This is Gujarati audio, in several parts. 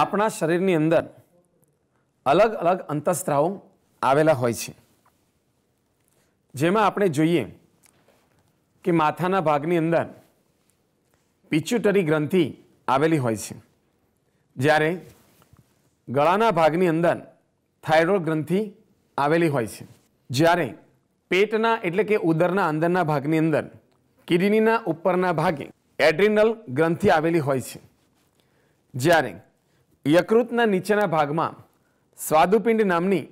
આપણા શરીરની અંદર અલગ અલગ અંતસ્ત્રાવો આવેલા હોય છે જેમાં આપણે જોઈએ કે માથાના ભાગની અંદર પિચ્યુટરી ગ્રંથિ આવેલી હોય છે જ્યારે ગળાના ભાગની અંદર થાઇરોઇડ ગ્રંથિ આવેલી હોય છે જ્યારે પેટના એટલે કે ઉદરના અંદરના ભાગની અંદર કિડનીના ઉપરના ભાગે એડ્રિનલ ગ્રંથિ આવેલી હોય છે જ્યારે યકૃતના નીચેના ભાગમાં સ્વાદુપિંડ નામની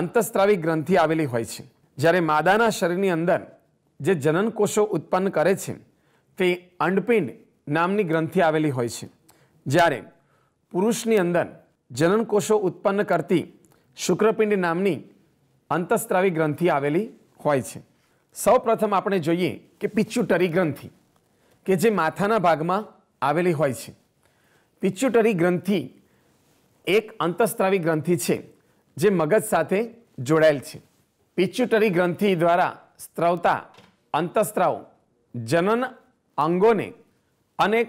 અંતસ્ત્રાવી ગ્રંથિ આવેલી હોય છે જ્યારે માદાના શરીરની અંદર જે જનન કોષો ઉત્પન્ન કરે છે તે અંડપિંડ નામની ગ્રંથિ આવેલી હોય છે જ્યારે પુરુષની અંદર જનન કોષો ઉત્પન્ન કરતી શુક્રપિંડ નામની અંતસ્ત્રાવી ગ્રંથિ આવેલી હોય છે સૌપ્રથમ આપણે જોઈએ કે પિચ્યુટરી ગ્રંથિ કે જે માથાના ભાગમાં આવેલી હોય છે પિચ્યુટરી ગ્રંથિ એક અંતઃસ્ત્રાવી ગ્રંથિ છે જે મગજ સાથે જોડાયેલ છે પિચ્યુટરી ગ્રંથિ દ્વારા સ્ત્રવતા અંતઃસ્ત્રાવ જનન અંગોને અનેક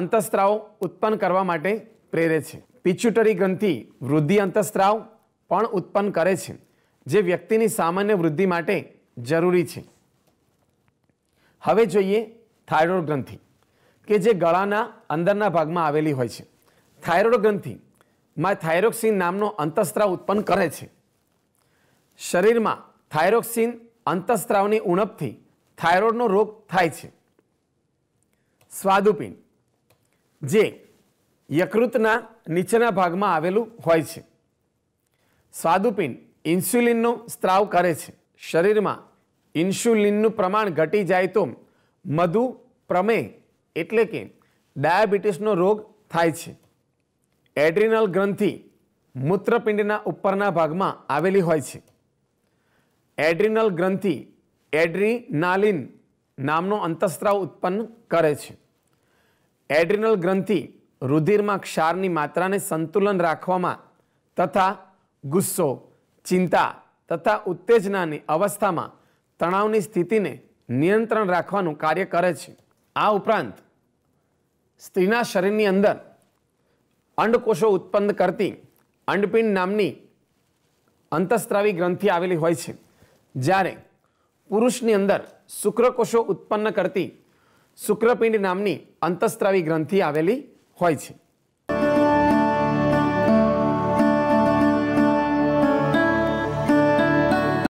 અંતઃસ્ત્રાવ ઉત્પન્ન કરવા માટે પ્રેરે છે પિચ્યુટરી ગ્રંથિ વૃદ્ધિ અંતઃસ્ત્રાવ પણ ઉત્પન્ન કરે છે જે વ્યક્તિની સામાન્ય વૃદ્ધિ માટે જરૂરી છે હવે જોઈએ થાઇરોઇડ ગ્રંથિ કે જે ગળાના અંદરના ભાગમાં આવેલી હોય છે થાઇરોઇડ ગ્રંથિમાં થાઇરોક્સિન નામનો અંતઃસ્ત્રાવ ઉત્પન્ન કરે છે શરીરમાં થાઇરોક્સિન અંતઃસ્ત્રાવની ઉણપથી થાઇરોઇડનો રોગ થાય છે સ્વાદુપિંડ જે યકૃતના નીચેના ભાગમાં આવેલું હોય છે સ્વાદુપિંડ ઇન્સ્યુલિનનો સ્ત્રાવ કરે છે શરીરમાં ઇન્સ્યુલિનનું પ્રમાણ ઘટી જાય તો મધુ પ્રમેય એટલે કે ડાયાબિટીસનો રોગ થાય છે એડ્રિનલ ગ્રંથિ મૂત્રપિંડના ઉપરના ભાગમાં આવેલી હોય છે એડ્રિનલ ગ્રંથિ એડ્રીનાલિન નામનો અંતઃસ્ત્રાવ ઉત્પન્ન કરે છે એડ્રિનલ ગ્રંથિ રુધિરમાં ક્ષારની માત્રાને સંતુલન રાખવામાં તથા ગુસ્સો ચિંતા તથા ઉત્તેજનાની અવસ્થામાં તણાવની સ્થિતિને નિયંત્રણ રાખવાનું કાર્ય કરે છે આ ઉપરાંત સ્ત્રીના શરીરની અંદર અંડકોષો ઉત્પન્ન કરતી અંડપિંડ નામની અંતસ્ત્રાવી ગ્રંથિ આવેલી હોય છે જ્યારે પુરુષની અંદર શુક્રકોષો ઉત્પન્ન કરતી શુક્રપિંડ નામની અંતસ્ત્રાવી ગ્રંથિ આવેલી હોય છે